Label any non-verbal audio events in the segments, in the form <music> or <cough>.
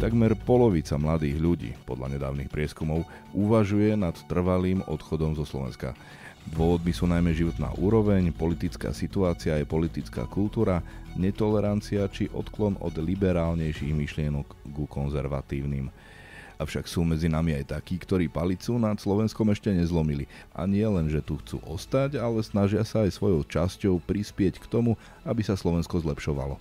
Takmer polovica mladých ľudí, podľa nedávnych prieskumov, uvažuje nad trvalým odchodom zo Slovenska. Dôvodmi sú najmä životná úroveň, politická situácia je politická kultúra, netolerancia či odklon od liberálnejších myšlienok ku konzervatívnym. Avšak sú medzi nami aj takí, ktorí palicu nad Slovenskom ešte nezlomili. A nie len, že tu chcú ostať, ale snažia sa aj svojou časťou prispieť k tomu, aby sa Slovensko zlepšovalo.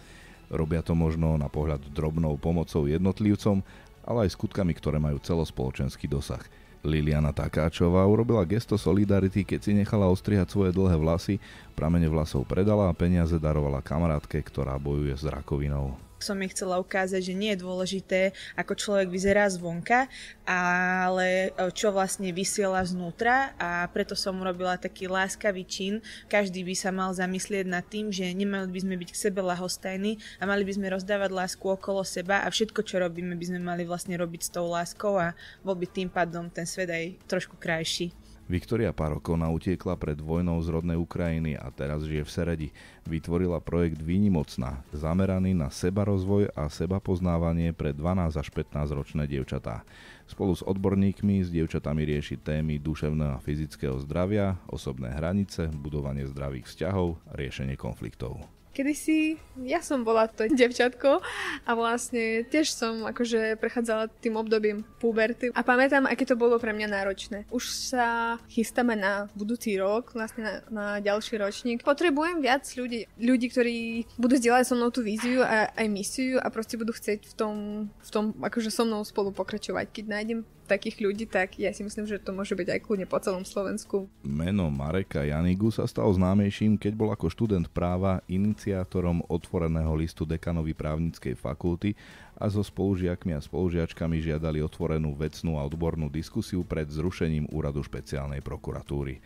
Robia to možno na pohľad drobnou pomocou jednotlivcom, ale aj skutkami, ktoré majú celospoločenský dosah. Liliana Takáčová urobila gesto solidarity, keď si nechala ostrihať svoje dlhé vlasy, pramene vlasov predala a peniaze darovala kamarátke, ktorá bojuje s rakovinou som jej chcela ukázať, že nie je dôležité, ako človek vyzerá zvonka, ale e, čo vlastne vysiela znútra a preto som urobila taký láskavý čin. Každý by sa mal zamyslieť nad tým, že nemali by sme byť k sebe lahostajní a mali by sme rozdávať lásku okolo seba a všetko, čo robíme, by sme mali vlastne robiť s tou láskou a bol by tým pádom ten svet aj trošku krajší. Viktoria Parokona utiekla pred vojnou z rodnej Ukrajiny a teraz žije v Seredi. Vytvorila projekt Výnimocná, zameraný na sebarozvoj a sebapoznávanie pre 12 až 15 ročné dievčatá. Spolu s odborníkmi s dievčatami rieši témy duševného a fyzického zdravia, osobné hranice, budovanie zdravých vzťahov, riešenie konfliktov kedysi ja som bola to <laughs> devčatko a vlastne tiež som akože prechádzala tým obdobím puberty a pamätám, aké to bolo pre mňa náročné. Už sa chystáme na budúci rok, vlastne na, na ďalší ročník. Potrebujem viac ľudí, ľudí, ktorí budú zdieľať so mnou tú víziu a aj misiu a proste budú chcieť v tom, v tom akože so mnou spolu pokračovať. Keď nájdem takých ľudí, tak ja si myslím, že to môže byť aj kľudne po celom Slovensku. Meno Mareka Janigu sa stal známejším, keď bol ako študent práva iniciátorom otvoreného listu dekanovi právnickej fakulty a so spolužiakmi a spolužiačkami žiadali otvorenú vecnú a odbornú diskusiu pred zrušením úradu špeciálnej prokuratúry.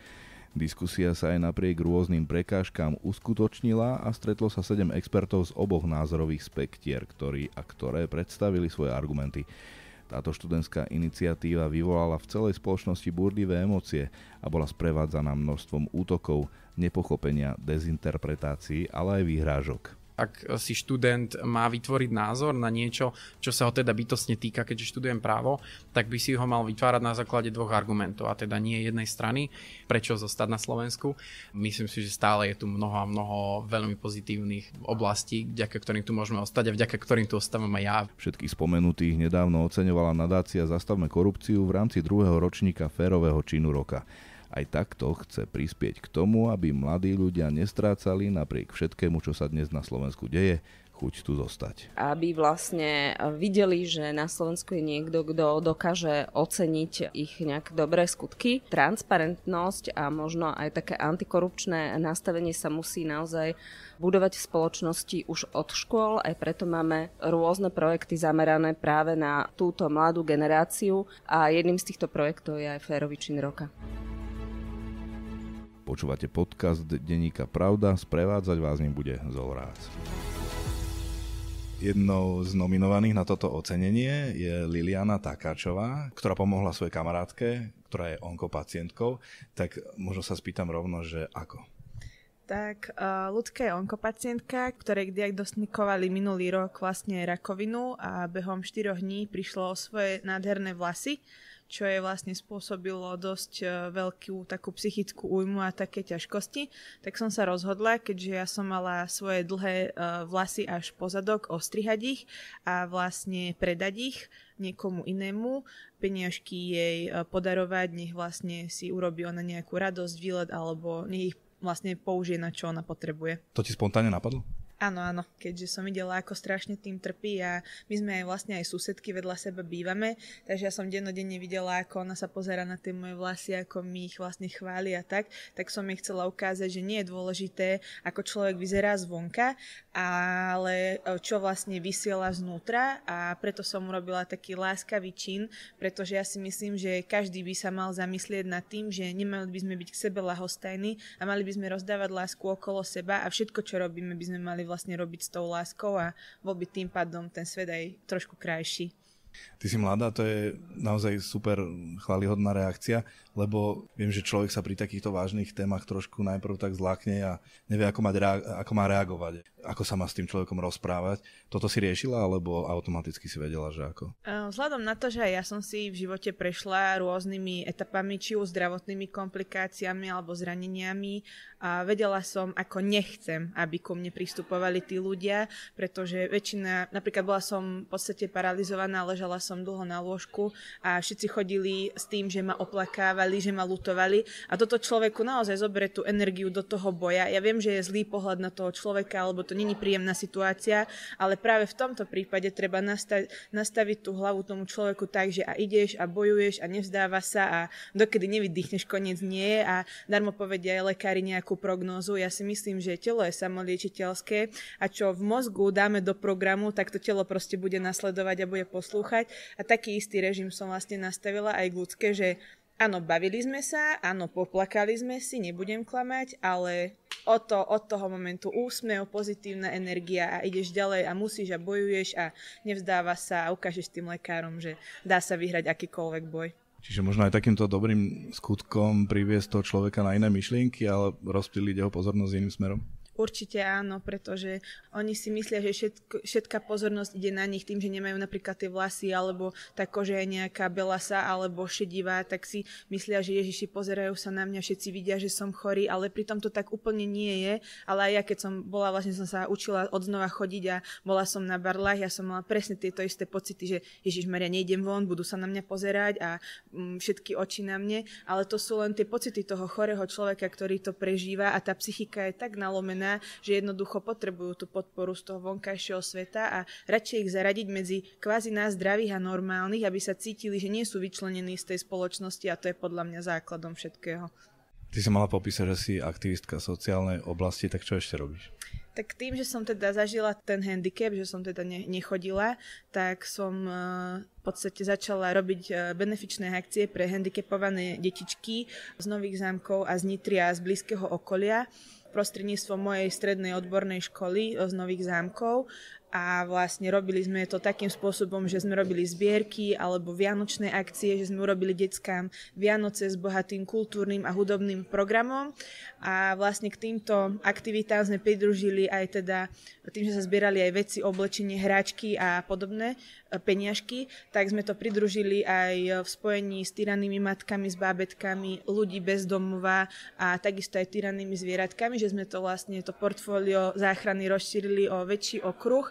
Diskusia sa aj napriek rôznym prekážkám uskutočnila a stretlo sa sedem expertov z oboch názorových spektier, ktorí a ktoré predstavili svoje argumenty. Táto študentská iniciatíva vyvolala v celej spoločnosti burlivé emócie a bola sprevádzaná množstvom útokov, nepochopenia, dezinterpretácií, ale aj výhrážok ak si študent má vytvoriť názor na niečo, čo sa ho teda bytostne týka, keďže študujem právo, tak by si ho mal vytvárať na základe dvoch argumentov, a teda nie jednej strany, prečo zostať na Slovensku. Myslím si, že stále je tu mnoho a mnoho veľmi pozitívnych oblastí, vďaka ktorým tu môžeme ostať a vďaka ktorým tu ostávam aj ja. Všetkých spomenutých nedávno oceňovala nadácia Zastavme korupciu v rámci druhého ročníka férového činu roka. Aj takto chce prispieť k tomu, aby mladí ľudia nestrácali napriek všetkému, čo sa dnes na Slovensku deje, chuť tu zostať. Aby vlastne videli, že na Slovensku je niekto, kto dokáže oceniť ich nejaké dobré skutky. Transparentnosť a možno aj také antikorupčné nastavenie sa musí naozaj budovať v spoločnosti už od škôl. Aj preto máme rôzne projekty zamerané práve na túto mladú generáciu a jedným z týchto projektov je aj Férovičin roka. Počúvate podcast Deníka Pravda, sprevádzať vás ním bude Zolrác. Jednou z nominovaných na toto ocenenie je Liliana Takáčová, ktorá pomohla svojej kamarátke, ktorá je onkopacientkou. Tak možno sa spýtam rovno, že ako? Tak uh, eh, ľudská je onkopacientka, ktorej diagnostikovali minulý rok vlastne rakovinu a behom 4 dní prišlo o svoje nádherné vlasy čo jej vlastne spôsobilo dosť e, veľkú takú psychickú újmu a také ťažkosti, tak som sa rozhodla, keďže ja som mala svoje dlhé e, vlasy až pozadok, ostrihať ich a vlastne predať ich niekomu inému, peniažky jej e, podarovať, nech vlastne si urobí ona nejakú radosť, výlet alebo nech ich vlastne použije na čo ona potrebuje. To ti spontánne napadlo? Áno, áno, keďže som videla, ako strašne tým trpí a my sme aj vlastne aj susedky vedľa seba bývame, takže ja som dennodenne videla, ako ona sa pozera na tie moje vlasy, ako mi ich vlastne chváli a tak, tak som jej chcela ukázať, že nie je dôležité, ako človek vyzerá zvonka, ale e, čo vlastne vysiela znútra a preto som urobila taký láskavý čin, pretože ja si myslím, že každý by sa mal zamyslieť nad tým, že nemali by sme byť k sebe lahostajní a mali by sme rozdávať lásku okolo seba a všetko, čo robíme, by sme mali mali vlastne robiť s tou láskou a bol by tým pádom ten svet aj trošku krajší. Ty si mladá, to je naozaj super chvalihodná reakcia, lebo viem, že človek sa pri takýchto vážnych témach trošku najprv tak zlákne a nevie, ako, mať rea- ako má reagovať, ako sa má s tým človekom rozprávať. Toto si riešila, alebo automaticky si vedela, že ako? Vzhľadom na to, že ja som si v živote prešla rôznymi etapami, či už zdravotnými komplikáciami alebo zraneniami a vedela som, ako nechcem, aby ku mne pristupovali tí ľudia, pretože väčšina, napríklad bola som v podstate paralizovaná, ležala som dlho na lôžku a všetci chodili s tým, že ma oplakávali, že ma lutovali a toto človeku naozaj zoberie tú energiu do toho boja. Ja viem, že je zlý pohľad na toho človeka, alebo to není príjemná situácia, ale práve v tomto prípade treba nasta- nastaviť tú hlavu tomu človeku tak, že a ideš a bojuješ a nevzdáva sa a dokedy nevydýchneš, koniec nie je a darmo povedia aj lekári nejakú nejakú prognózu. Ja si myslím, že telo je samoliečiteľské a čo v mozgu dáme do programu, tak to telo proste bude nasledovať a bude poslúchať. A taký istý režim som vlastne nastavila aj k ľudské, že áno, bavili sme sa, áno, poplakali sme si, nebudem klamať, ale o to, od toho momentu úsmev, pozitívna energia a ideš ďalej a musíš a bojuješ a nevzdáva sa a ukážeš tým lekárom, že dá sa vyhrať akýkoľvek boj. Čiže možno aj takýmto dobrým skutkom priviesť toho človeka na iné myšlienky, ale rozptýliť jeho pozornosť iným smerom. Určite áno, pretože oni si myslia, že všetk, všetká pozornosť ide na nich tým, že nemajú napríklad tie vlasy alebo tá koža je nejaká belasa alebo šedivá, tak si myslia, že Ježiši pozerajú sa na mňa, všetci vidia, že som chorý, ale pritom to tak úplne nie je. Ale aj ja, keď som bola, vlastne som sa učila odznova chodiť a bola som na barlách, ja som mala presne tieto isté pocity, že Ježiš Maria, nejdem von, budú sa na mňa pozerať a mm, všetky oči na mne, ale to sú len tie pocity toho chorého človeka, ktorý to prežíva a tá psychika je tak nalomená, žena, že jednoducho potrebujú tú podporu z toho vonkajšieho sveta a radšej ich zaradiť medzi kvázi nás zdravých a normálnych, aby sa cítili, že nie sú vyčlenení z tej spoločnosti a to je podľa mňa základom všetkého. Ty si mala popísať, že si aktivistka sociálnej oblasti, tak čo ešte robíš? Tak tým, že som teda zažila ten handicap, že som teda ne- nechodila, tak som e, v podstate začala robiť e, benefičné akcie pre handicapované detičky z Nových zámkov a z Nitria a z blízkeho okolia prostredníctvom mojej strednej odbornej školy e, z Nových zámkov a vlastne robili sme to takým spôsobom, že sme robili zbierky alebo vianočné akcie, že sme urobili deckám Vianoce s bohatým kultúrnym a hudobným programom a vlastne k týmto aktivitám sme pridružili aj teda tým, že sa zbierali aj veci, oblečenie, hráčky a podobné e, peniažky, tak sme to pridružili aj v spojení s tyranými matkami, s bábetkami, ľudí bez domova a takisto aj tyranými zvieratkami, že sme to vlastne to portfólio záchrany rozšírili o väčší okruh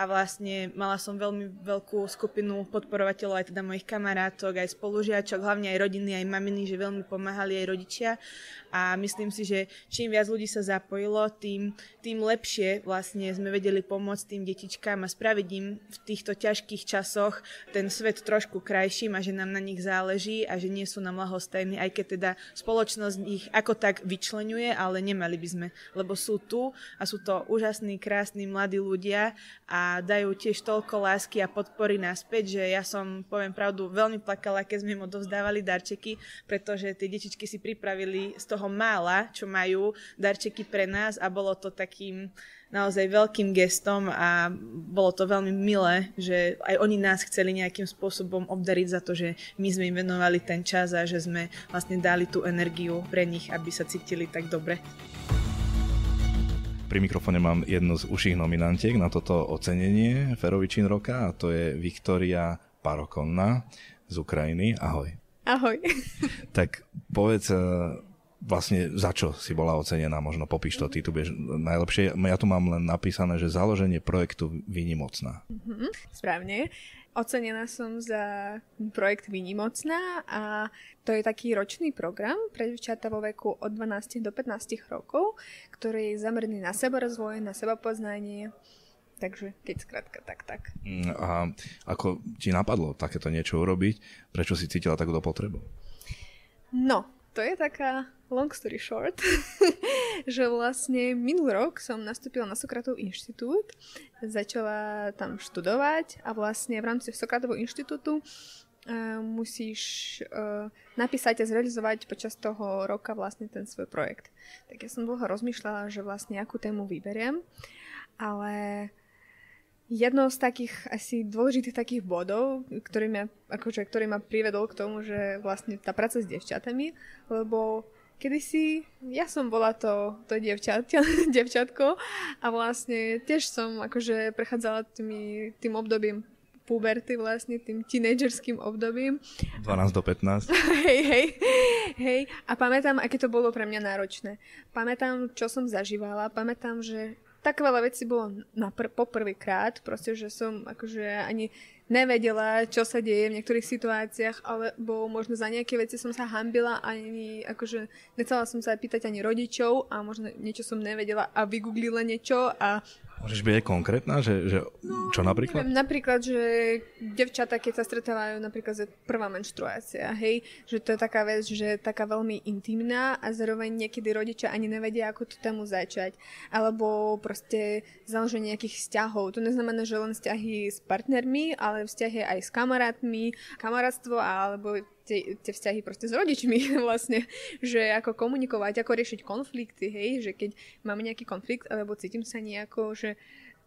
a vlastne mala som veľmi veľkú skupinu podporovateľov, aj teda mojich kamarátok, aj spolužiačok, hlavne aj rodiny, aj maminy, že veľmi pomáhali aj rodičia a myslím si, že čím viac ľudí sa zapojilo, tým, tým lepšie vlastne sme vedeli pomôcť tým detičkám a spraviť im v týchto ťažkých časoch ten svet trošku krajším a že nám na nich záleží a že nie sú nám lahostajní, aj keď teda spoločnosť ich ako tak vyčlenuje, ale nemali by sme, lebo sú tu a sú to úžasní, krásni mladí ľudia a a dajú tiež toľko lásky a podpory naspäť, že ja som, poviem pravdu, veľmi plakala, keď sme im odovzdávali darčeky, pretože tie detičky si pripravili z toho mála, čo majú, darčeky pre nás a bolo to takým naozaj veľkým gestom a bolo to veľmi milé, že aj oni nás chceli nejakým spôsobom obdariť za to, že my sme im venovali ten čas a že sme vlastne dali tú energiu pre nich, aby sa cítili tak dobre. Pri mikrofóne mám jednu z uších nominantiek na toto ocenenie Ferovičín roka a to je Viktoria Parokonna z Ukrajiny. Ahoj. Ahoj. <laughs> tak povedz, e, vlastne za čo si bola ocenená, možno popíš to, ty tu budeš najlepšie. Ja tu mám len napísané, že založenie projektu Výnimocná. Mm-hmm, správne. Ocenená som za projekt Vynimocná a to je taký ročný program pre dievčatá vo veku od 12 do 15 rokov, ktorý je zameraný na sebarozvoj, na sebapoznanie, Takže keď skrátka, tak, tak. Mm, a ako ti napadlo takéto niečo urobiť? Prečo si cítila takúto potrebu? No, to je taká long story short, <laughs> že vlastne minulý rok som nastúpila na Sokratov inštitút, začala tam študovať a vlastne v rámci Sokratovho inštitútu uh, musíš uh, napísať a zrealizovať počas toho roka vlastne ten svoj projekt. Tak ja som dlho rozmýšľala, že vlastne akú tému vyberiem, ale jedno z takých asi dôležitých takých bodov, ktorý ma, akože, ktorý ma privedol k tomu, že vlastne tá práca s devčatami, lebo kedysi ja som bola to, to dievčat, <laughs> dievčatko a vlastne tiež som akože prechádzala tými, tým obdobím puberty vlastne, tým tínedžerským obdobím. 12 do 15. <laughs> hej, hej, hej. A pamätám, aké to bolo pre mňa náročné. Pamätám, čo som zažívala, pamätám, že tak veľa vecí bolo na pr- poprvýkrát, proste, že som akože ani nevedela, čo sa deje v niektorých situáciách, alebo možno za nejaké veci som sa hambila, ani akože nechcela som sa pýtať ani rodičov a možno niečo som nevedela a vygooglila niečo a Môžeš byť aj konkrétna, že, že no, čo napríklad? Neviem, napríklad, že devčata, keď sa stretávajú napríklad že prvá menštruácia, hej, že to je taká vec, že je taká veľmi intimná a zároveň niekedy rodičia ani nevedia, ako tú tému začať. Alebo proste založenie nejakých vzťahov. To neznamená, že len vzťahy s partnermi, ale ale vzťahy aj s kamarátmi, kamarátstvo alebo tie, tie vzťahy proste s rodičmi <laughs> vlastne, že ako komunikovať, ako riešiť konflikty, hej, že keď mám nejaký konflikt alebo cítim sa nejako, že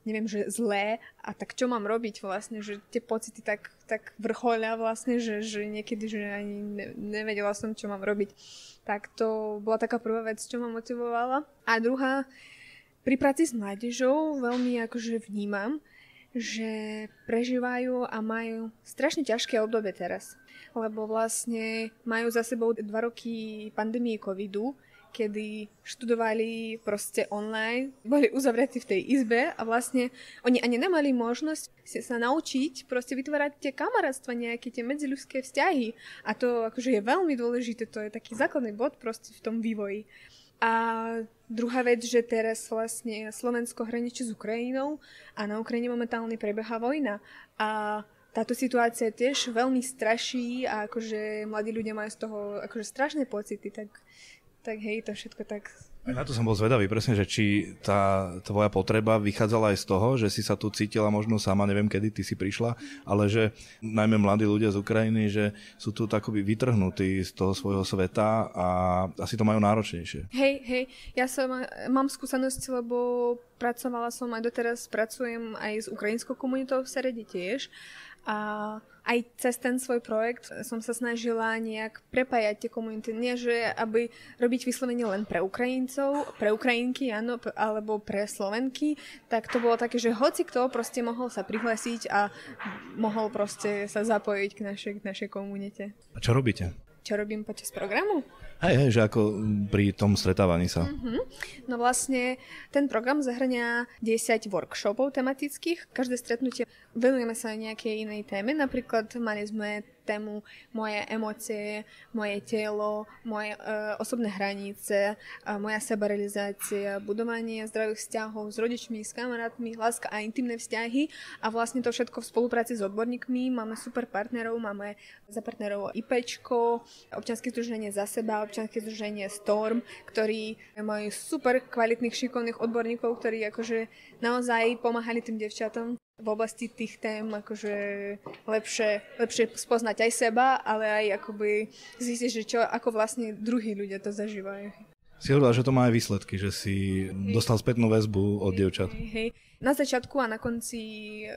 neviem, že zlé a tak čo mám robiť vlastne, že tie pocity tak, tak vrcholia vlastne, že, že niekedy, že ani ne, nevedela som, čo mám robiť. Tak to bola taká prvá vec, čo ma motivovala. A druhá, pri práci s mládežou veľmi akože vnímam, že prežívajú a majú strašne ťažké obdobie teraz. Lebo vlastne majú za sebou dva roky pandémie covidu, kedy študovali proste online, boli uzavretí v tej izbe a vlastne oni ani nemali možnosť sa naučiť proste vytvárať tie kamarátstva, nejaké tie medziľudské vzťahy. A to akože je veľmi dôležité, to je taký základný bod proste v tom vývoji. A Druhá vec, že teraz vlastne Slovensko hraničí s Ukrajinou a na Ukrajine momentálne prebieha vojna. A táto situácia tiež veľmi straší a akože mladí ľudia majú z toho akože strašné pocity, tak, tak hej, to všetko tak na to som bol zvedavý, presne, že či tá tvoja potreba vychádzala aj z toho, že si sa tu cítila možno sama, neviem kedy ty si prišla, ale že najmä mladí ľudia z Ukrajiny, že sú tu takoby vytrhnutí z toho svojho sveta a asi to majú náročnejšie. Hej, hej, ja som, mám skúsenosť, lebo pracovala som aj doteraz, pracujem aj s ukrajinskou komunitou v Seredi tiež a aj cez ten svoj projekt som sa snažila nejak prepájať tie komunity. Nie, že aby robiť vyslovenie len pre Ukrajincov, pre Ukrajinky, áno, alebo pre Slovenky, tak to bolo také, že hoci kto proste mohol sa prihlásiť a mohol proste sa zapojiť k našej, k našej komunite. A čo robíte? Čo robím počas programu? Hej, hej, že ako pri tom stretávaní sa. Mm-hmm. No vlastne ten program zahrňa 10 workshopov tematických. Každé stretnutie venujeme sa nejakej inej téme. Napríklad mali sme tému moje emócie, moje telo, moje e, osobné hranice, e, moja sebarealizácia, budovanie zdravých vzťahov s rodičmi, s kamarátmi, láska a intimné vzťahy a vlastne to všetko v spolupráci s odborníkmi. Máme super partnerov, máme za partnerov IPčko, občanské združenie Za seba, občanské združenie Storm, ktorí majú super kvalitných šikovných odborníkov, ktorí akože naozaj pomáhali tým devčatom v oblasti tých tém akože lepšie, lepšie spoznať aj seba, ale aj akoby zistiť, že čo, ako vlastne druhí ľudia to zažívajú. Si hovorila, že to má aj výsledky, že si dostal spätnú väzbu od devčat. Na začiatku a na konci e,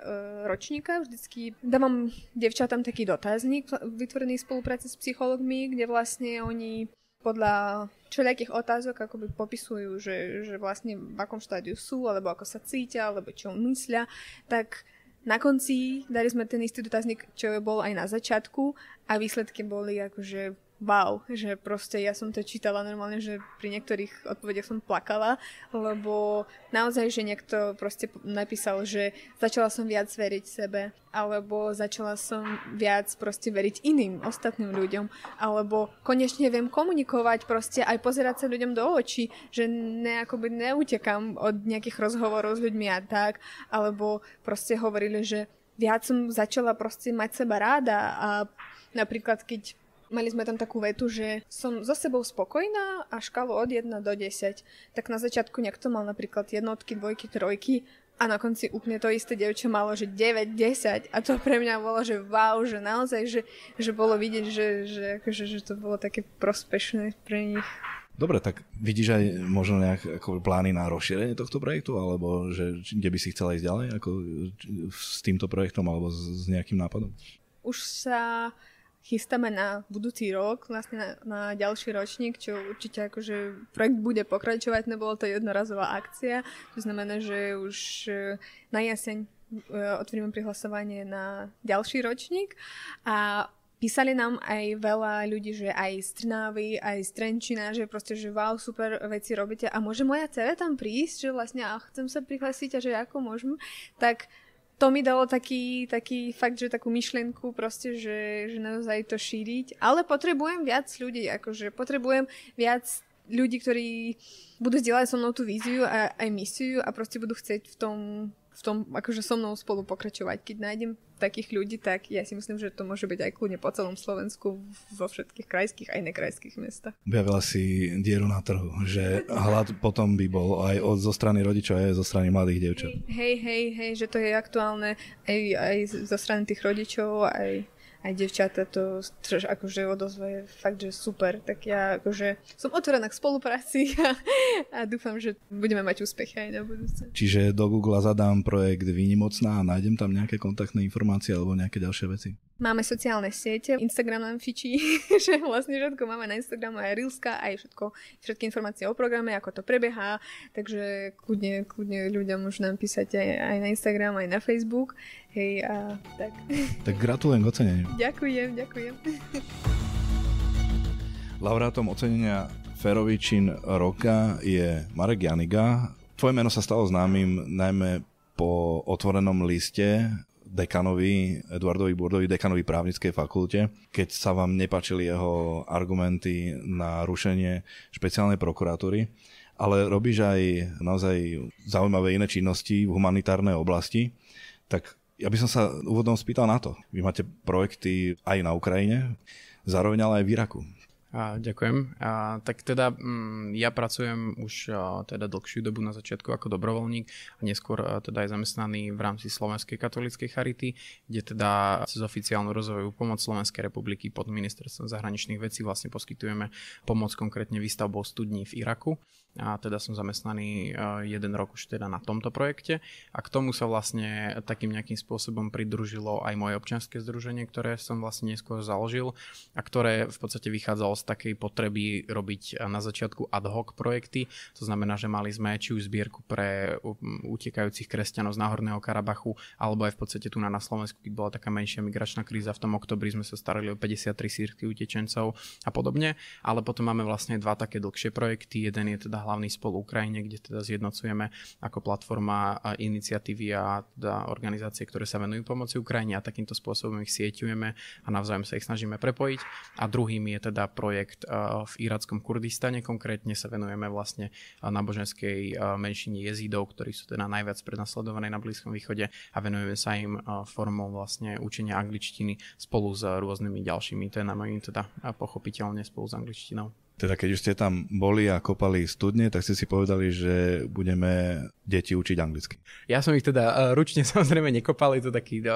ročníka vždycky dávam devčatám taký dotazník vytvorený v spolupráci s psychologmi, kde vlastne oni podľa všelijakých otázok akoby popisujú, že, že vlastne v akom štádiu sú, alebo ako sa cítia, alebo čo myslia, tak na konci dali sme ten istý dotazník, čo bol aj na začiatku a výsledky boli akože wow, že proste ja som to čítala normálne, že pri niektorých odpovediach som plakala, lebo naozaj, že niekto proste napísal, že začala som viac veriť sebe, alebo začala som viac proste veriť iným, ostatným ľuďom, alebo konečne viem komunikovať proste aj pozerať sa ľuďom do očí, že nejakoby neutekam od nejakých rozhovorov s ľuďmi a tak, alebo proste hovorili, že viac som začala proste mať seba ráda a napríklad keď Mali sme tam takú vetu, že som za sebou spokojná a škálu od 1 do 10. Tak na začiatku niekto mal napríklad jednotky, dvojky, trojky a na konci úplne to isté devča malo, že 9, 10 a to pre mňa bolo, že wow, že naozaj, že, že bolo vidieť, že, že, akože, že to bolo také prospešné pre nich. Dobre, tak vidíš aj možno nejak ako plány na rozšírenie tohto projektu, alebo že kde by si chcela ísť ďalej ako s týmto projektom alebo s, s nejakým nápadom? Už sa chystáme na budúci rok, vlastne na, na ďalší ročník, čo určite akože projekt bude pokračovať, nebolo no to jednorazová akcia, to znamená, že už e, na jeseň e, otvoríme prihlasovanie na ďalší ročník a Písali nám aj veľa ľudí, že aj z Trnávy, aj z Trenčina, že proste, že wow, super veci robíte a môže moja dcera tam prísť, že vlastne a chcem sa prihlásiť a že ako môžem, tak to mi dalo taký, taký fakt, že takú myšlienku proste, že, že naozaj to šíriť. Ale potrebujem viac ľudí, akože potrebujem viac ľudí, ktorí budú zdieľať so mnou tú víziu a aj misiu a proste budú chcieť v tom v tom akože so mnou spolu pokračovať. Keď nájdem takých ľudí, tak ja si myslím, že to môže byť aj kľudne po celom Slovensku, vo všetkých krajských aj nekrajských mestách. Objavila si dieru na trhu, že hlad potom by bol aj od, zo strany rodičov, aj zo strany mladých devčat. Hej, hej, hej, že to je aktuálne aj, aj zo strany tých rodičov, aj aj devčata to trž, akože odozva je fakt, že super. Tak ja akože som otvorená k spolupráci <laughs> a, a dúfam, že budeme mať úspech aj na budúce. Čiže do Google zadám projekt Výnimocná a nájdem tam nejaké kontaktné informácie alebo nejaké ďalšie veci. Máme sociálne siete, Instagram nám fičí, <laughs> že vlastne všetko máme na Instagramu aj Reelska, aj všetko, všetky informácie o programe, ako to prebieha, takže kľudne, kľudne ľudia môžu nám písať aj, aj na Instagram, aj na Facebook. Hej, a tak. Tak gratulujem k oceneniu. Ďakujem, ďakujem. Laureátom ocenenia Ferovičin roka je Marek Janiga. Tvoje meno sa stalo známym najmä po otvorenom liste dekanovi, Eduardovi Burdovi, dekanovi právnickej fakulte, keď sa vám nepačili jeho argumenty na rušenie špeciálnej prokuratúry, ale robíš aj naozaj zaujímavé iné činnosti v humanitárnej oblasti, tak ja by som sa úvodom spýtal na to. Vy máte projekty aj na Ukrajine, zároveň ale aj v Iraku. A, ďakujem. A, tak teda mm, ja pracujem už a, teda dlhšiu dobu na začiatku ako dobrovoľník a neskôr a, teda aj zamestnaný v rámci Slovenskej katolíckej charity, kde teda cez oficiálnu rozvojovú pomoc Slovenskej republiky pod ministerstvom zahraničných vecí vlastne poskytujeme pomoc konkrétne výstavbou studní v Iraku a teda som zamestnaný e, jeden rok už teda na tomto projekte a k tomu sa vlastne takým nejakým spôsobom pridružilo aj moje občianske združenie, ktoré som vlastne neskôr založil a ktoré v podstate vychádzalo z takej potreby robiť e, na začiatku ad hoc projekty, to znamená, že mali sme či už zbierku pre utekajúcich kresťanov z Náhorného Karabachu alebo aj v podstate tu na, Slovensku, keď bola taká menšia migračná kríza, v tom oktobri sme sa starali o 53 sírky utečencov a podobne, ale potom máme vlastne dva také dlhšie projekty, jeden je teda hlavný spol Ukrajine, kde teda zjednocujeme ako platforma iniciatívy a teda organizácie, ktoré sa venujú pomoci Ukrajine a takýmto spôsobom ich sieťujeme a navzájom sa ich snažíme prepojiť. A druhým je teda projekt v irackom Kurdistane, konkrétne sa venujeme vlastne náboženskej menšine jezidov, ktorí sú teda najviac prenasledované na Blízkom východe a venujeme sa im formou vlastne učenia angličtiny spolu s rôznymi ďalšími témami, teda pochopiteľne spolu s angličtinou. Teda keď už ste tam boli a kopali studne, tak ste si povedali, že budeme deti učiť anglicky. Ja som ich teda e, ručne <laughs> samozrejme nekopal, je to taký e,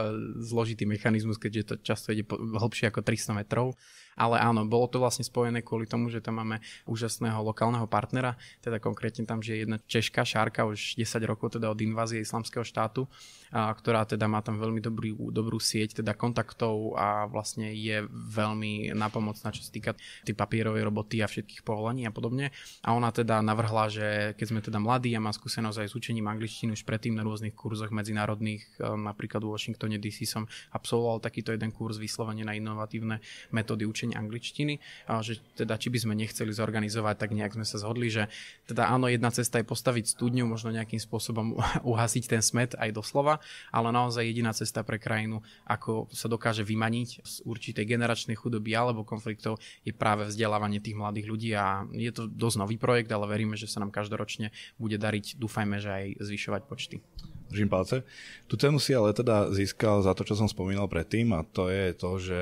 zložitý mechanizmus, keďže to často ide hlbšie ako 300 metrov ale áno, bolo to vlastne spojené kvôli tomu, že tam máme úžasného lokálneho partnera, teda konkrétne tam žije jedna Češka, Šárka, už 10 rokov teda od invázie islamského štátu, a, ktorá teda má tam veľmi dobrý, dobrú sieť teda kontaktov a vlastne je veľmi napomocná, čo sa týka tej papierovej roboty a všetkých povolaní a podobne. A ona teda navrhla, že keď sme teda mladí a má skúsenosť aj s učením angličtiny už predtým na rôznych kurzoch medzinárodných, e, napríklad v Washingtone DC som absolvoval takýto jeden kurz vyslovene na inovatívne metódy učenia učenie angličtiny, že teda či by sme nechceli zorganizovať, tak nejak sme sa zhodli, že teda áno, jedna cesta je postaviť studňu, možno nejakým spôsobom <laughs> uhasiť ten smet aj doslova, ale naozaj jediná cesta pre krajinu, ako sa dokáže vymaniť z určitej generačnej chudoby alebo konfliktov, je práve vzdelávanie tých mladých ľudí a je to dosť nový projekt, ale veríme, že sa nám každoročne bude dariť, dúfajme, že aj zvyšovať počty držím palce. Tu cenu si ale teda získal za to, čo som spomínal predtým a to je to, že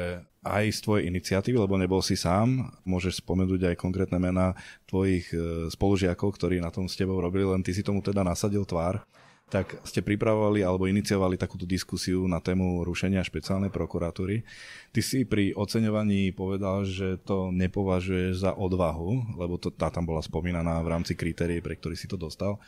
aj z tvojej iniciatívy, lebo nebol si sám. Môžeš spomenúť aj konkrétne mená tvojich e, spolužiakov, ktorí na tom s tebou robili, len ty si tomu teda nasadil tvár tak ste pripravovali alebo iniciovali takúto diskusiu na tému rušenia špeciálnej prokuratúry. Ty si pri oceňovaní povedal, že to nepovažuješ za odvahu, lebo to, tá tam bola spomínaná v rámci kritérií, pre ktorý si to dostal.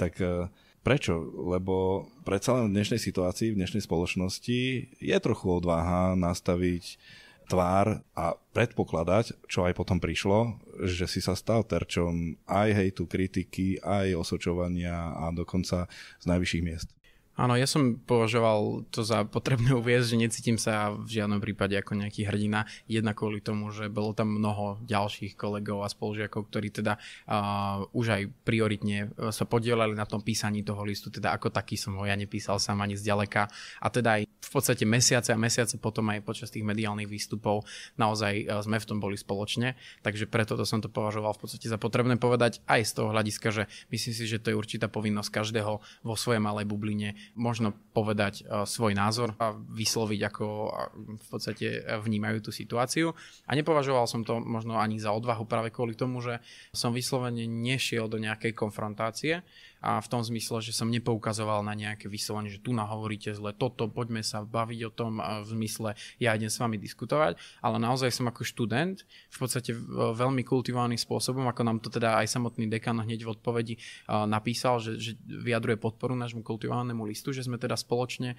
Tak e, prečo? Lebo predsa len v dnešnej situácii, v dnešnej spoločnosti je trochu odvaha nastaviť tvár a predpokladať, čo aj potom prišlo, že si sa stal terčom aj hejtu, kritiky, aj osočovania a dokonca z najvyšších miest. Áno, ja som považoval to za potrebné <laughs> uviezť, že necítim sa v žiadnom prípade ako nejaký hrdina, jednak kvôli tomu, že bolo tam mnoho ďalších kolegov a spolužiakov, ktorí teda uh, už aj prioritne e, sa podielali na tom písaní toho listu, teda ako taký som ho ja nepísal sám ani zďaleka a teda aj v podstate mesiace a mesiace potom aj počas tých mediálnych výstupov naozaj e, sme v tom boli spoločne, takže preto to som to považoval v podstate za potrebné povedať aj z toho hľadiska, že myslím si, že to je určitá povinnosť každého vo svojej malej bubline možno povedať e, svoj názor a vysloviť, ako v podstate e, vnímajú tú situáciu. A nepovažoval som to možno ani za odvahu práve kvôli tomu, že som vyslovene nešiel do nejakej konfrontácie, a v tom zmysle, že som nepoukazoval na nejaké vyslovenie, že tu nahovoríte zle toto, poďme sa baviť o tom v zmysle, ja idem s vami diskutovať, ale naozaj som ako študent v podstate e, veľmi kultivovaným spôsobom, ako nám to teda aj samotný dekan hneď v odpovedi e, napísal, že, že vyjadruje podporu nášmu kultivovanému listu, že sme teda spoločne e,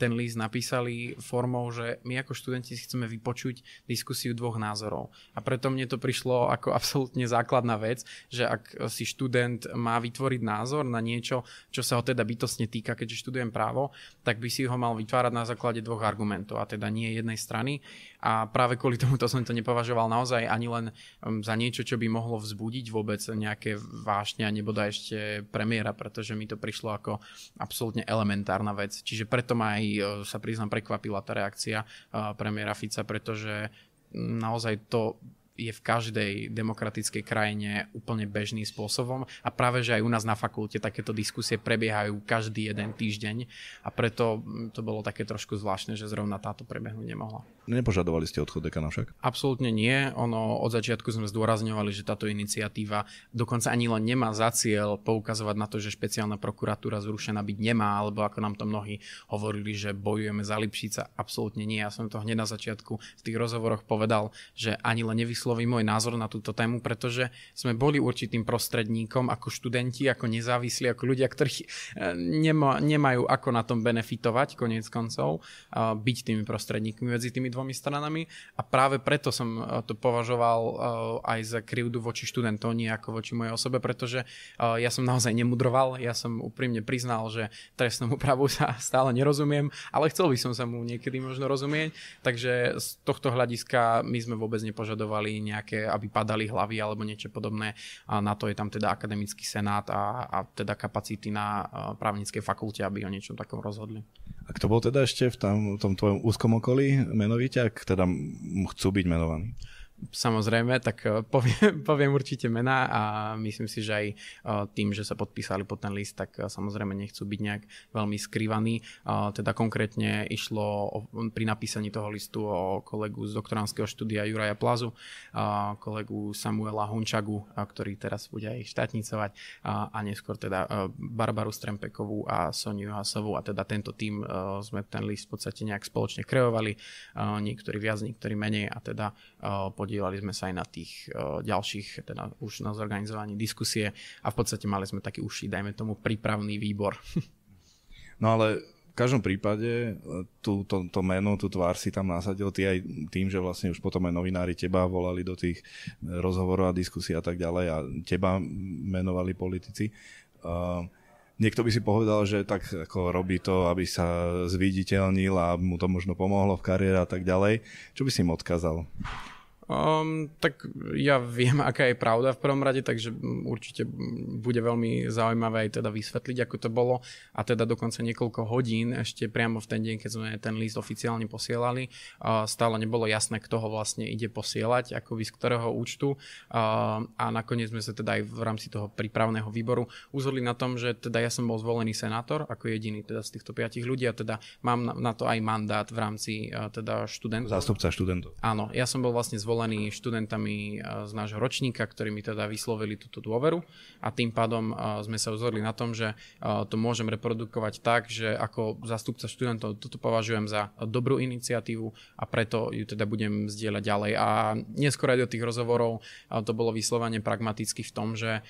ten list napísali formou, že my ako študenti si chceme vypočuť diskusiu dvoch názorov. A preto mne to prišlo ako <laughs> absolútne základná vec, že ak si študent má vytvoriť názor na niečo, čo sa ho teda bytostne týka, keďže študujem právo, tak by si ho mal vytvárať na základe dvoch argumentov, a teda nie jednej strany. A práve kvôli tomuto som to nepovažoval naozaj ani len mm, za niečo, čo by mohlo vzbudiť vôbec nejaké vášne a neboda ešte premiéra, pretože mi to prišlo ako absolútne elementárna vec. Čiže preto ma aj e, sa priznám prekvapila tá reakcia e, premiéra Fica, pretože mm, naozaj to je v každej demokratickej krajine úplne bežným spôsobom a práve, že aj u nás na fakulte takéto diskusie prebiehajú každý jeden týždeň a preto mm, to bolo také trošku zvláštne, že zrovna táto prebehnúť nemohla. Nepožadovali ste odchod dekana však? Absolútne nie. Ono od začiatku sme zdôrazňovali, že táto iniciatíva dokonca ani len nemá za cieľ poukazovať na to, že špeciálna prokuratúra zrušená byť nemá, alebo ako nám to mnohí hovorili, že bojujeme za Lipšica. Absolútne nie. Ja som to hneď na začiatku v tých rozhovoroch povedal, že ani len nevysl- vysloví môj názor na túto tému, pretože sme boli určitým prostredníkom ako študenti, ako nezávislí, ako ľudia, ktorí eh, nema, nemajú ako na tom benefitovať koniec koncov, eh, byť tými prostredníkmi medzi tými dvomi stranami a práve preto som eh, to považoval aj za krivdu voči študentov, nie ako voči mojej osobe, pretože ja som naozaj nemudroval, ja som úprimne priznal, že trestnému právu <laughs> sa stále nerozumiem, ale chcel by som sa mu niekedy možno rozumieť, takže z tohto hľadiska my sme vôbec nepožadovali nejaké, aby padali hlavy alebo niečo podobné. A na to je tam teda akademický senát a, a teda kapacity na právnickej fakulte, aby o niečom takom rozhodli. A kto bol teda ešte v, tom, tom tvojom úzkom okolí menovite, ak teda chcú byť menovaní? samozrejme, tak eh, poviem, <laughs> poviem určite mená a myslím si, že aj eh, tým, že sa podpísali pod ten list, tak eh, samozrejme nechcú byť nejak veľmi skrývaní. Teda konkrétne išlo pri napísaní toho listu o kolegu z doktoránskeho štúdia Juraja Plazu, kolegu Samuela Hunčagu, ktorý teraz bude aj štátnicovať a neskôr teda Barbaru Strempekovú a Soniu Hasovú a teda tento tým sme ten list v podstate nejak spoločne kreovali, niektorí viac, niektorí menej a teda po podielali sme sa aj na tých e, ďalších, teda už na zorganizovaní diskusie a v podstate mali sme taký užší, dajme tomu, prípravný výbor. <laughs> No ale v každom prípade e, tú, to, to meno, tú tvár si tam nasadil ty aj tým, že vlastne už potom aj novinári teba volali do tých e, rozhovorov a diskusí a tak ďalej a teba menovali politici. Uh, niekto by si povedal, že tak ako robí to, aby sa zviditeľnil a mu to možno pomohlo v kariére a tak ďalej. Čo by si im odkázal? Um, tak ja viem, <laughs> aká je pravda v prvom rade, takže určite bude veľmi zaujímavé aj teda vysvetliť, ako to bolo a teda dokonca niekoľko hodín ešte priamo v ten deň, keď sme ten list oficiálne posielali, uh, stále nebolo jasné, kto ho vlastne ide posielať, ako z ktorého účtu uh, a nakoniec sme sa teda aj v rámci toho prípravného výboru uzhodli na tom, že teda ja som bol zvolený senátor ako jediný teda z týchto piatich ľudí a teda mám na, na to aj mandát v rámci uh, teda študentov. Zástupca študentov. Áno, ja som bol vlastne zvolený povolaní študentami eh, z nášho ročníka, ktorí mi teda vyslovili túto dôveru a tým pádom eh, sme sa uzorili na tom, že eh, to môžem reprodukovať tak, že ako zastupca študentov toto považujem za dobrú iniciatívu a preto ju teda budem zdieľať ďalej. A neskôr aj do tých rozhovorov to bolo vyslovene pragmaticky v tom, že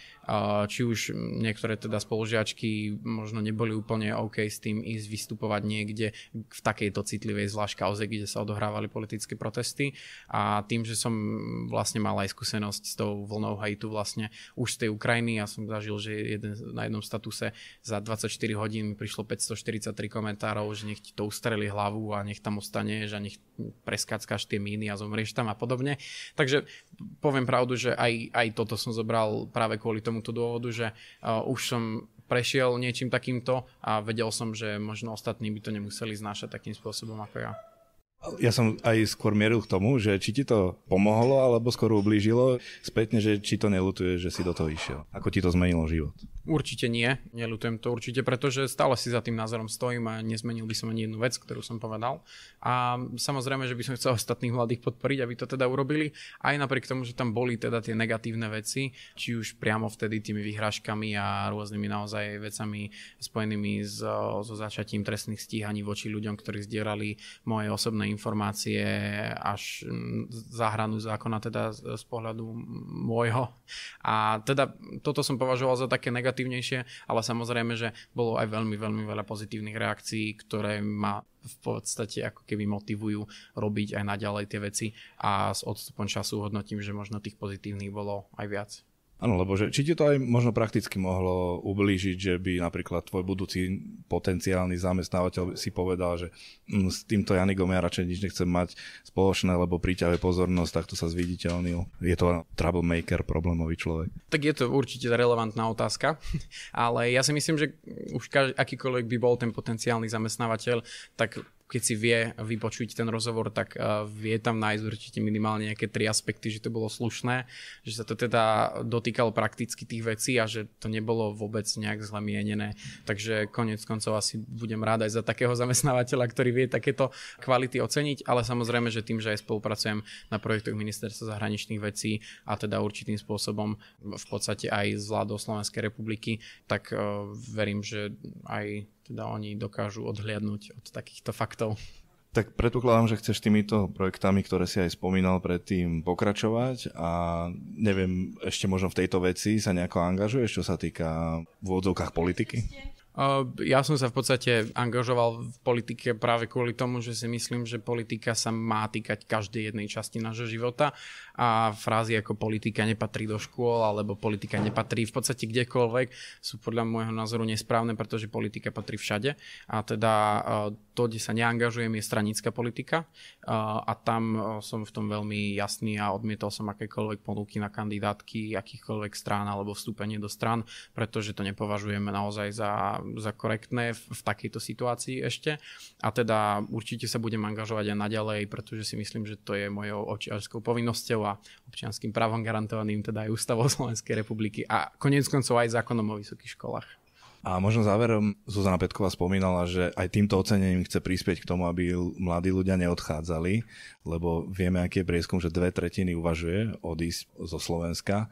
či už niektoré teda spolužiačky možno neboli úplne OK s tým ísť vystupovať niekde v takejto citlivej zvlášť kauze, kde sa odohrávali politické protesty a tým, že že som vlastne mal aj skúsenosť s tou vlnou Haitu vlastne už z tej Ukrajiny. Ja som zažil, že jeden, na jednom statuse za 24 hodín prišlo 543 komentárov, že nech ti to ustreli hlavu a nech tam ostaneš a nech preskáckaš tie míny a zomrieš tam a podobne. Takže poviem pravdu, že aj, aj toto som zobral práve kvôli tomuto dôvodu, že uh, už som prešiel niečím takýmto a vedel som, že možno ostatní by to nemuseli znášať takým spôsobom ako ja ja som aj skôr mieril k tomu, že či ti to pomohlo alebo skôr ublížilo spätne, že či to nelutuje, že si do toho išiel. Ako ti to zmenilo život? Určite nie, nelutujem to určite, pretože stále si za tým názorom stojím a nezmenil by som ani jednu vec, ktorú som povedal. A samozrejme, že by som chcel ostatných mladých podporiť, aby to teda urobili, aj napriek tomu, že tam boli teda tie negatívne veci, či už priamo vtedy tými vyhrážkami a rôznymi naozaj vecami spojenými so, so začatím trestných stíhaní voči ľuďom, ktorí zdierali moje osobné informácie až za hranu zákona teda z pohľadu môjho. A teda toto som považoval za také negatívnejšie, ale samozrejme, že bolo aj veľmi, veľmi veľa pozitívnych reakcií, ktoré ma v podstate ako keby motivujú robiť aj naďalej tie veci a s odstupom času hodnotím, že možno tých pozitívnych bolo aj viac. Áno, lebo že, či ti to aj možno prakticky mohlo ublížiť, že by napríklad tvoj budúci potenciálny zamestnávateľ si povedal, že m, mm, s týmto Janigom ja radšej nič nechcem mať spoločné, lebo priťahuje pozornosť, takto sa zviditeľnil. Je to troublemaker, problémový človek. Tak je to určite relevantná otázka, <laughs> ale ja si myslím, že už akýkoľvek by bol ten potenciálny zamestnávateľ, tak keď si vie vypočuť ten rozhovor, tak eh, vie tam nájsť určite minimálne nejaké tri aspekty, že to bolo slušné, že sa to teda dotýkalo prakticky tých vecí a že to nebolo vôbec nejak zle mienené. Takže konec koncov asi budem rád aj za takého zamestnávateľa, ktorý vie takéto kvality oceniť, ale samozrejme, že tým, že aj spolupracujem na projektoch Ministerstva zahraničných vecí a teda určitým spôsobom v podstate aj z vládou Slovenskej republiky, tak eh, verím, že aj teda oni dokážu odhliadnúť od takýchto faktov. Tak predpokladám, že chceš týmito projektami, ktoré si aj spomínal predtým, pokračovať a neviem, ešte možno v tejto veci sa nejako angažuješ, čo sa týka v odzovkách politiky? Ešte. Ja som sa v podstate angažoval v politike práve kvôli tomu, že si myslím, že politika sa má týkať každej jednej časti nášho života a frázy ako politika nepatrí do škôl alebo politika nepatrí v podstate kdekoľvek sú podľa môjho názoru nesprávne, pretože politika patrí všade a teda e, to, kde sa neangažujem je stranická politika e, a tam e, som v tom veľmi jasný a odmietol som akékoľvek ponuky na kandidátky akýchkoľvek strán alebo vstúpenie do strán, pretože to nepovažujem naozaj za za korektné v, v takejto situácii ešte. A teda určite sa budem angažovať aj naďalej, pretože si myslím, že to je mojou občianskou povinnosťou a občianským právom garantovaným teda aj ústavou Slovenskej republiky a konec koncov aj zákonom o vysokých školách. A možno záverom Zuzana Petková spomínala, že aj týmto ocenením chce prispieť k tomu, aby mladí ľudia neodchádzali, lebo vieme, aký je prieskum, že dve tretiny uvažuje odísť zo Slovenska.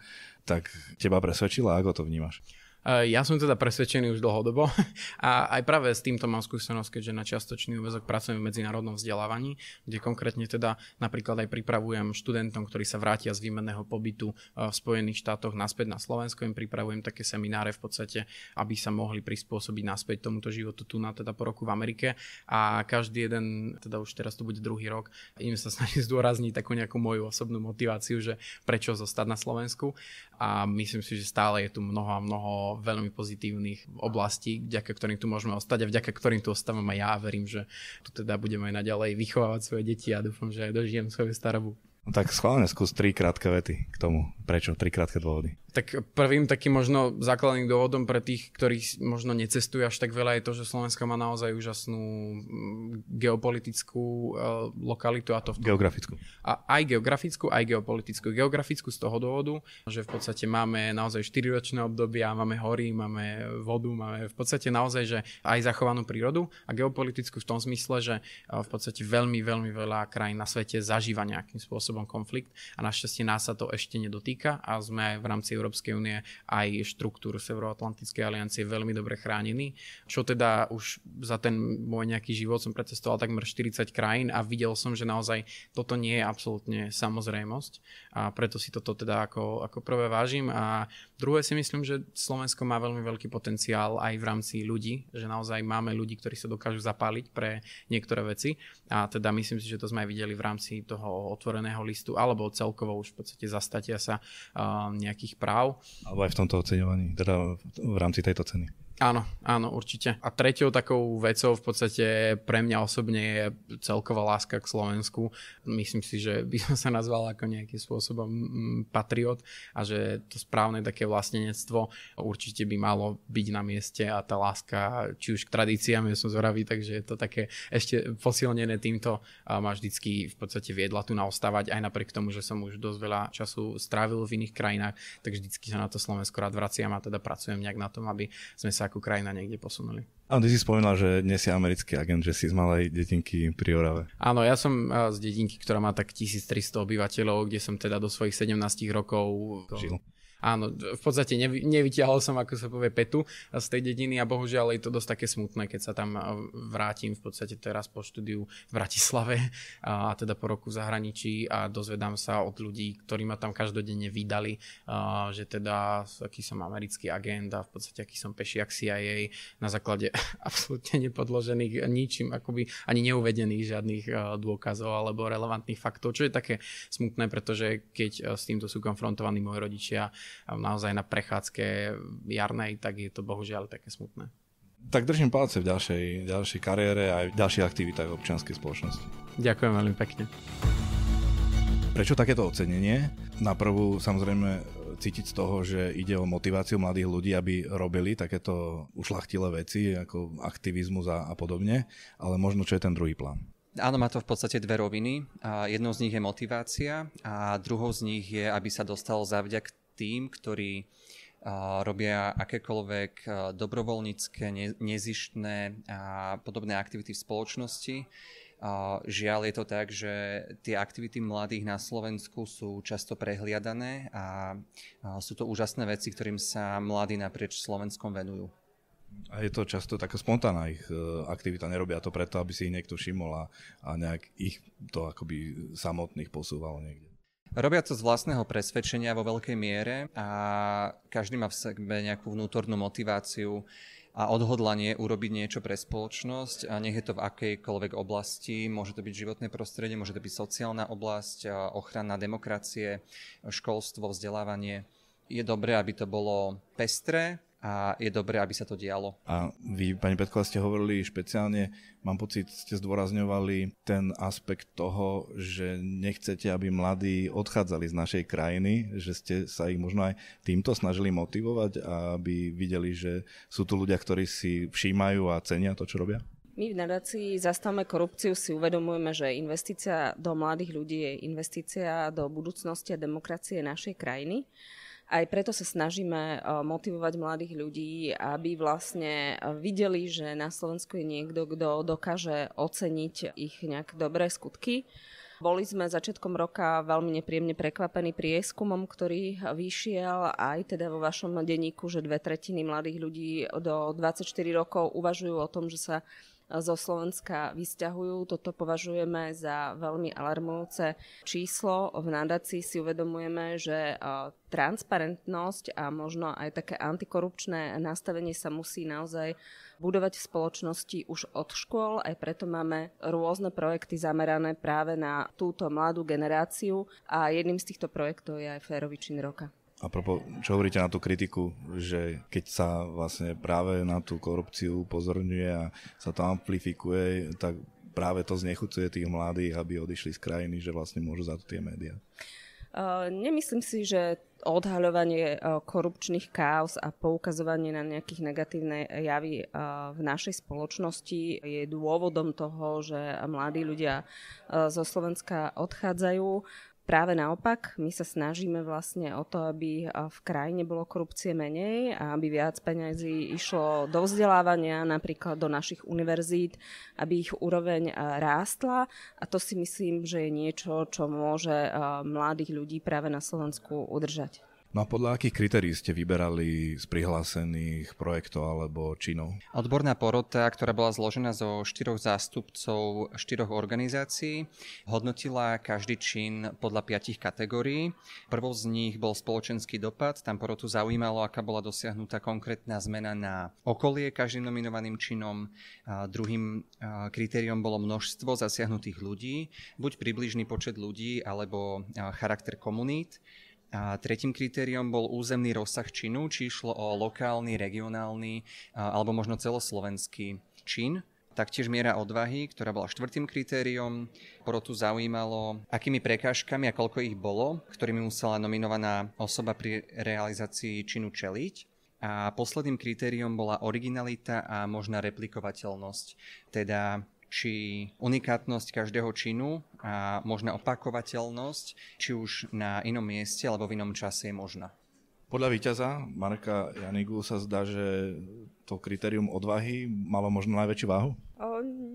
Tak teba presvedčila, ako to vnímaš? Eh, ja som teda presvedčený už dlhodobo <laughs> a aj práve s týmto mám skúsenosť, keďže na čiastočný úvezok pracujem v medzinárodnom vzdelávaní, kde konkrétne teda napríklad aj pripravujem študentom, ktorí sa vrátia z výmenného pobytu eh, v Spojených štátoch naspäť na Slovensko, im pripravujem také semináre v podstate, aby sa mohli prispôsobiť naspäť tomuto životu tu na teda po roku v Amerike a každý jeden, teda už teraz to bude druhý rok, im sa <laughs> snažím zdôrazniť takú nejakú moju osobnú motiváciu, že prečo zostať na Slovensku a myslím si, že stále je tu mnoho a mnoho veľmi pozitívnych oblastí, vďaka ktorým tu môžeme ostať a vďaka ktorým tu ostávam aj ja verím, že tu teda budeme aj naďalej vychovávať svoje deti a dúfam, že aj dožijem svoju starobu. No tak schválne skús tri krátke vety k tomu. Prečo? Tri krátke dôvody. Tak prvým takým možno základným dôvodom pre tých, ktorí možno necestujú až tak veľa je to, že Slovensko má naozaj úžasnú mm, geopolitickú eh, lokalitu a to v tom. Geografickú. A aj geografickú, aj geopolitickú. Geografickú z toho dôvodu, že v podstate máme naozaj 4 ročné obdobia, máme hory, máme vodu, máme v podstate naozaj, že aj zachovanú prírodu a geopolitickú v tom zmysle, že eh, v podstate veľmi, veľmi veľa krajín na svete zažíva nejakým spôsobom spôsobom konflikt a našťastie nás sa to ešte nedotýka a sme v rámci Európskej únie aj štruktúru Severoatlantickej aliancie veľmi dobre chránení, čo teda už za ten môj nejaký život som precestoval takmer 40 krajín a videl som, že naozaj toto nie je absolútne samozrejmosť a preto si toto teda ako, ako prvé vážim a druhé si myslím, že Slovensko má veľmi veľký potenciál aj v rámci ľudí, že naozaj máme ľudí, ktorí sa dokážu zapáliť pre niektoré veci a teda myslím si, že to sme aj videli v rámci toho otvoreného listu, alebo celkovo už v podstate zastatia sa uh, nejakých práv. Alebo aj v tomto oceňovaní, teda v rámci tejto ceny. Áno, áno, určite. A treťou takou vecou v podstate pre mňa osobne je celková láska k Slovensku. Myslím si, že by som sa nazval ako nejakým spôsobom patriot a že to správne také vlastnenectvo určite by malo byť na mieste a tá láska či už k tradíciám, ja som zoravý, takže je to také ešte posilnené týmto a ma vždycky v podstate viedla tu naostávať aj napriek tomu, že som už dosť veľa času strávil v iných krajinách, tak vždycky sa na to Slovensko rád vraciam a teda pracujem nejak na tom, aby sme sa ako krajina niekde posunuli. A ty si spomínal, že dnes si americký agent, že si z malej dedinky pri Orave. Áno, ja som e, z dedinky, ktorá má tak 1300 obyvateľov, kde som teda do svojich 17 rokov žil áno, v podstate nevy, nevyťahol som, ako sa povie, petu z tej dediny a bohužiaľ je to dosť také smutné, keď sa tam e, vrátim v podstate teraz po štúdiu v Bratislave a, a teda po roku v zahraničí a dozvedám sa od ľudí, ktorí ma tam každodenne vydali, a, že teda aký som americký agent a v podstate aký som pešiak CIA na základe <laughs> absolútne nepodložených ničím akoby ani neuvedených žiadnych e, dôkazov alebo relevantných faktov, čo je také smutné, pretože keď e, s týmto sú konfrontovaní moji rodičia, naozaj na prechádzke jarnej, tak je to bohužiaľ také smutné. Tak držím palce v ďalšej, ďalšej kariére a aj v ďalších aktivitách občianskej spoločnosti. Ďakujem veľmi pekne. Prečo takéto ocenenie? Na prvú samozrejme cítiť z toho, že ide o motiváciu mladých ľudí, aby robili takéto ušlachtilé veci, ako aktivizmus a, a podobne, ale možno čo je ten druhý plán? Áno, má to v podstate dve roviny. jednou z nich je motivácia a druhou z nich je, aby sa dostal zavďak tým, ktorí robia akékoľvek dobrovoľnícke, nezištné a podobné aktivity v spoločnosti. Žiaľ je to tak, že tie aktivity mladých na Slovensku sú často prehliadané a sú to úžasné veci, ktorým sa mladí naprieč Slovenskom venujú. A je to často taká spontánna ich e, aktivita, nerobia to preto, aby si ich niekto všimol a, a nejak ich to akoby samotných posúvalo niekde. Robia to z vlastného presvedčenia vo veľkej miere a každý má v sebe nejakú vnútornú motiváciu a odhodlanie urobiť niečo pre spoločnosť a nech je to v akejkoľvek oblasti. Môže to byť životné prostredie, môže to byť sociálna oblasť, ochrana demokracie, školstvo, vzdelávanie. Je dobré, aby to bolo pestré, a je dobré, aby sa to dialo. A vy, pani Petková, ste hovorili špeciálne, mám pocit, ste zdôrazňovali ten aspekt toho, že nechcete, aby mladí odchádzali z našej krajiny, že ste sa ich možno aj týmto snažili motivovať, aby videli, že sú tu ľudia, ktorí si všímajú a cenia to, čo robia? My v nadácii zastávame korupciu si uvedomujeme, že investícia do mladých ľudí je investícia do budúcnosti a demokracie našej krajiny. Aj preto sa snažíme eh, motivovať mladých ľudí, aby vlastne videli, že na Slovensku je niekto, kto dokáže oceniť ich nejak dobré skutky. Boli sme začiatkom roka veľmi nepríjemne prekvapení prieskumom, ktorý vyšiel aj teda vo vašom denníku, že dve tretiny mladých ľudí do 24 rokov uvažujú o tom, že sa zo Slovenska vysťahujú. Toto považujeme za veľmi alarmujúce číslo. V nadácii si uvedomujeme, že e, transparentnosť a možno aj také antikorupčné nastavenie sa musí naozaj budovať v spoločnosti už od škôl. Aj preto máme rôzne projekty zamerané práve na túto mladú generáciu a jedným z týchto projektov je aj Férovičin roka. A propos, čo hovoríte na tú kritiku, že keď sa vlastne práve na tú korupciu upozorňuje a sa to amplifikuje, tak práve to znechucuje tých mladých, aby odišli z krajiny, že vlastne môžu za to tie médiá. Uh, nemyslím si, že odhaľovanie uh, korupčných káos a poukazovanie na nejakých negatívne javy uh, v našej spoločnosti je dôvodom toho, že mladí ľudia zo Slovenska odchádzajú. Práve naopak, my sa snažíme vlastne o to, aby eh, v krajine bolo korupcie menej a aby viac peňazí išlo do vzdelávania, napríklad do našich univerzít, aby ich úroveň eh, rástla a to si myslím, že je niečo, čo môže eh, mladých ľudí práve na Slovensku udržať. No a podľa akých kritérií ste vyberali z prihlásených projektov alebo činov? Odborná porota, ktorá bola zložená zo štyroch zástupcov štyroch organizácií, hodnotila každý čin podľa piatich kategórií. Prvou z nich bol spoločenský dopad, tam porotu zaujímalo, aká bola dosiahnutá konkrétna zmena na okolie každým nominovaným činom. A druhým kritériom bolo množstvo zasiahnutých ľudí, buď približný počet ľudí alebo charakter komunít. A tretím kritériom bol územný rozsah činu, či išlo o lokálny, regionálny alebo možno celoslovenský čin. Taktiež miera odvahy, ktorá bola štvrtým kritériom. Porotu zaujímalo, akými prekážkami a koľko ich bolo, ktorými musela nominovaná osoba pri realizácii činu čeliť. A posledným kritériom bola originalita a možná replikovateľnosť, teda či unikátnosť každého činu a možná opakovateľnosť, či už na inom mieste alebo v inom čase je možná. Podľa víťaza Marka Janigu sa zdá, že to kritérium odvahy malo možno najväčšiu váhu?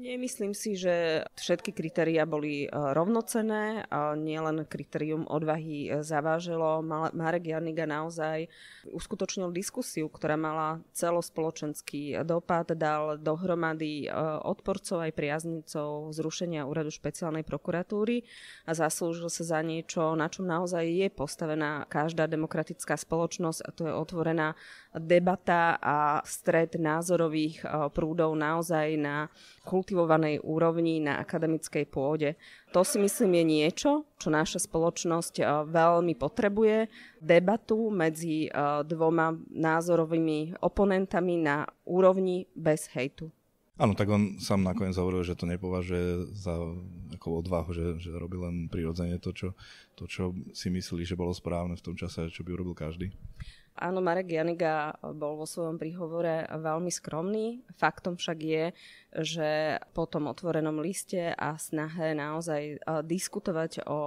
Nemyslím si, že všetky kritéria boli e, rovnocené, nielen kritérium odvahy e, zaváželo. Marek Jarniga naozaj uskutočnil diskusiu, ktorá mala celospoločenský dopad, dal dohromady e, odporcov aj priaznicov zrušenia úradu špeciálnej prokuratúry a zaslúžil sa za niečo, na čom naozaj je postavená každá demokratická spoločnosť a to je otvorená debata a stred názorových eh, prúdov naozaj na kultivovanej úrovni, na akademickej pôde. To si myslím je niečo, čo naša spoločnosť eh, veľmi potrebuje. Debatu medzi eh, dvoma názorovými oponentami na úrovni bez hejtu. Áno, tak on sám nakoniec hovoril, že to nepovažuje za ako odvahu, že, že robí len prirodzene to čo, to, čo si myslí, že bolo správne v tom čase, čo by urobil každý áno, Marek Janiga bol vo svojom príhovore veľmi skromný. Faktom však je, že po tom otvorenom liste a snahe naozaj eh, diskutovať o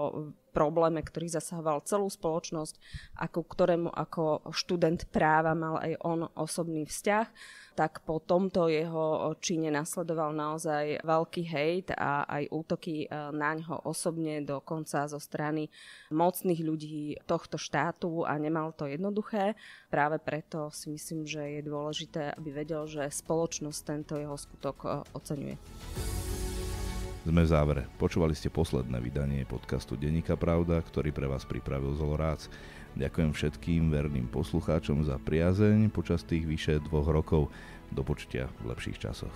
probléme, ktorý zasahoval celú spoločnosť, ako ktorému ako študent práva mal aj on osobný vzťah, tak po tomto jeho čine nasledoval naozaj veľký hejt a aj útoky e, na ňo osobne dokonca zo strany mocných ľudí tohto štátu a nemal to jednoduché. Práve preto si myslím, že je dôležité, aby vedel, že spoločnosť tento jeho skutok e, oceňuje. Sme v závere. Počúvali ste posledné vydanie podcastu Denika Pravda, ktorý pre vás pripravil Zolorác. Ďakujem všetkým verným poslucháčom za priazeň počas tých vyše dvoch rokov. Do počtia v lepších časoch.